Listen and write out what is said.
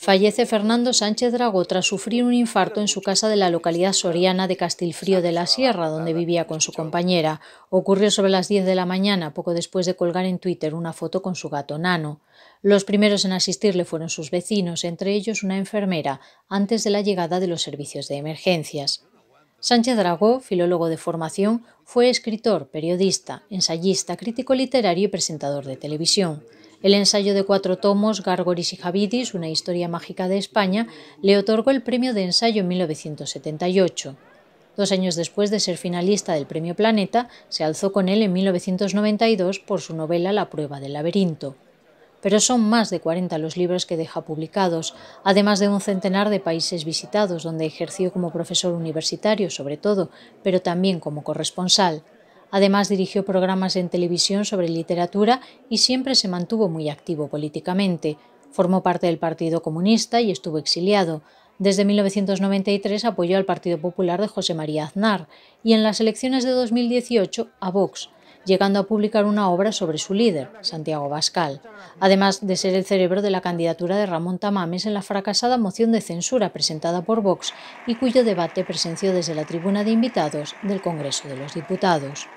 Fallece Fernando Sánchez Dragó tras sufrir un infarto en su casa de la localidad soriana de Castilfrío de la Sierra, donde vivía con su compañera. Ocurrió sobre las 10 de la mañana, poco después de colgar en Twitter una foto con su gato Nano. Los primeros en asistirle fueron sus vecinos, entre ellos una enfermera, antes de la llegada de los servicios de emergencias. Sánchez Dragó, filólogo de formación, fue escritor, periodista, ensayista, crítico literario y presentador de televisión. El ensayo de cuatro tomos Gargoris y Javidis, una historia mágica de España, le otorgó el premio de ensayo en 1978. Dos años después de ser finalista del Premio Planeta, se alzó con él en 1992 por su novela La prueba del laberinto. Pero son más de 40 los libros que deja publicados, además de un centenar de países visitados, donde ejerció como profesor universitario sobre todo, pero también como corresponsal. Además dirigió programas en televisión sobre literatura y siempre se mantuvo muy activo políticamente. Formó parte del Partido Comunista y estuvo exiliado. Desde 1993 apoyó al Partido Popular de José María Aznar y en las elecciones de 2018 a Vox, llegando a publicar una obra sobre su líder, Santiago Bascal, además de ser el cerebro de la candidatura de Ramón Tamames en la fracasada moción de censura presentada por Vox y cuyo debate presenció desde la tribuna de invitados del Congreso de los Diputados.